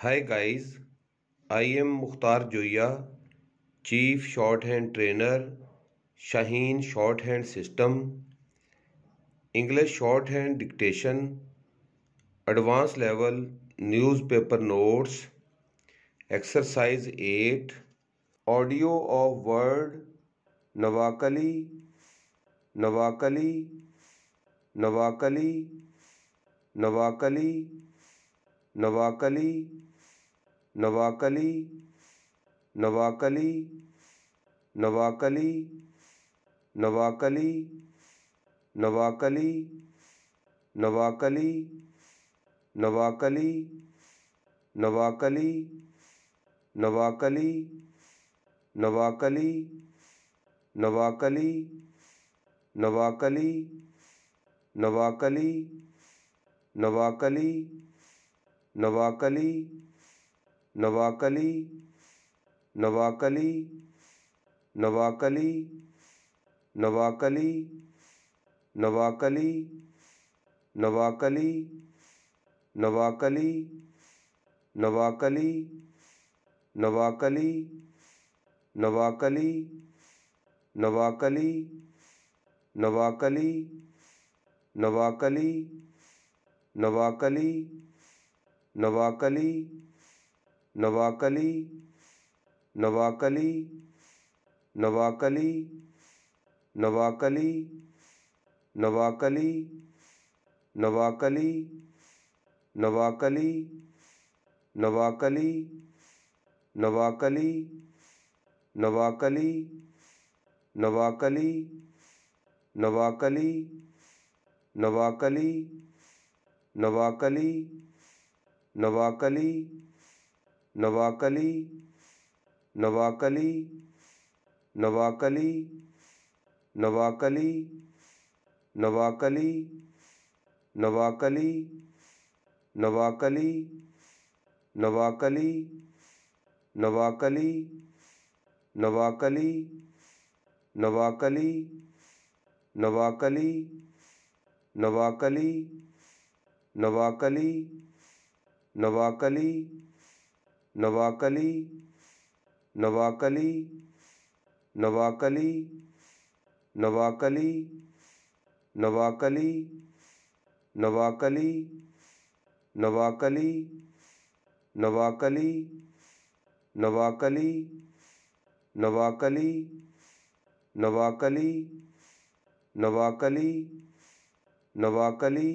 hi guys I am Mukhtar Zoya chief shorthand trainer Shaheen shorthand system English shorthand dictation advance level newspaper notes exercise eight audio of word नवाकली नवाकली नवाकली नवाकली नवाकली नवाकली नवाकली नवाकली नवाकली नवाकली नवाकली नवाकली नवाकली नवाकली नवाकली नवाकली नवाकली नवाकली नवाकली नवाकली नवाकली नवाकली नवाकली नवाकली नवाकली नवाकली नवाकली नवाकली नवाकली नवाकली नवाकली नवाकली नवाकली नवाकली नवाकली नवाकली नवाकली नवाकली नवाकली नवाकली नवाकली नवाकली नवाकली नवाकली नवाकली नवाकली नवाकली नवाकली नवाकली नवाकली नवाकली नवाकली नवाकली नवाकली नवाकली नवाकली नवाकली नवाकली नवाकली नवाकली नवाकली नवाकली नवाकली नवाकली नवाकली नवाकली नवाकली नवाकली नवाकली नवाकली नवाकली नवाकली नवाकली नवाकली नवाकली नवाकली नवाकली नवाकली